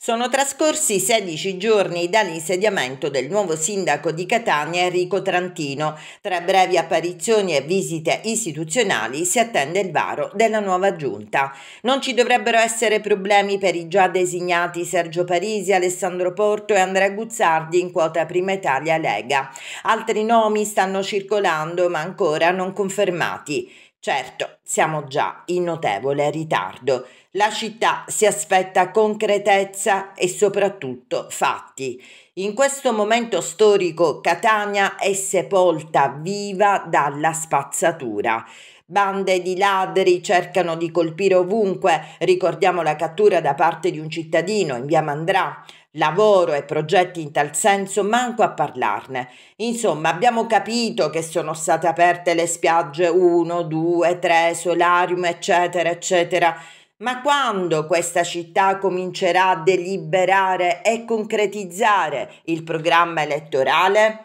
Sono trascorsi 16 giorni dall'insediamento del nuovo sindaco di Catania Enrico Trantino. Tra brevi apparizioni e visite istituzionali si attende il varo della nuova giunta. Non ci dovrebbero essere problemi per i già designati Sergio Parisi, Alessandro Porto e Andrea Guzzardi in quota Prima Italia Lega. Altri nomi stanno circolando ma ancora non confermati. Certo, siamo già in notevole ritardo. La città si aspetta concretezza e soprattutto fatti. In questo momento storico Catania è sepolta viva dalla spazzatura. Bande di ladri cercano di colpire ovunque, ricordiamo la cattura da parte di un cittadino in via Mandrà. Lavoro e progetti in tal senso, manco a parlarne. Insomma, abbiamo capito che sono state aperte le spiagge 1, 2, 3, solarium, eccetera, eccetera. Ma quando questa città comincerà a deliberare e concretizzare il programma elettorale?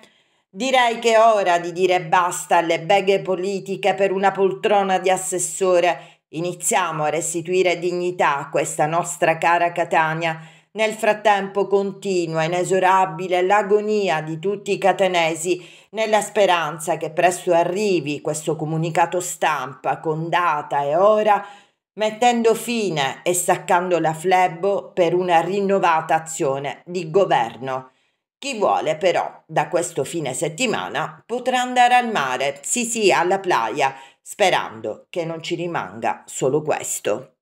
Direi che è ora di dire basta alle beghe politiche per una poltrona di assessore. Iniziamo a restituire dignità a questa nostra cara Catania nel frattempo continua inesorabile l'agonia di tutti i catenesi nella speranza che presto arrivi questo comunicato stampa con data e ora, mettendo fine e staccando la flebbo per una rinnovata azione di governo. Chi vuole però da questo fine settimana potrà andare al mare, sì sì alla playa, sperando che non ci rimanga solo questo.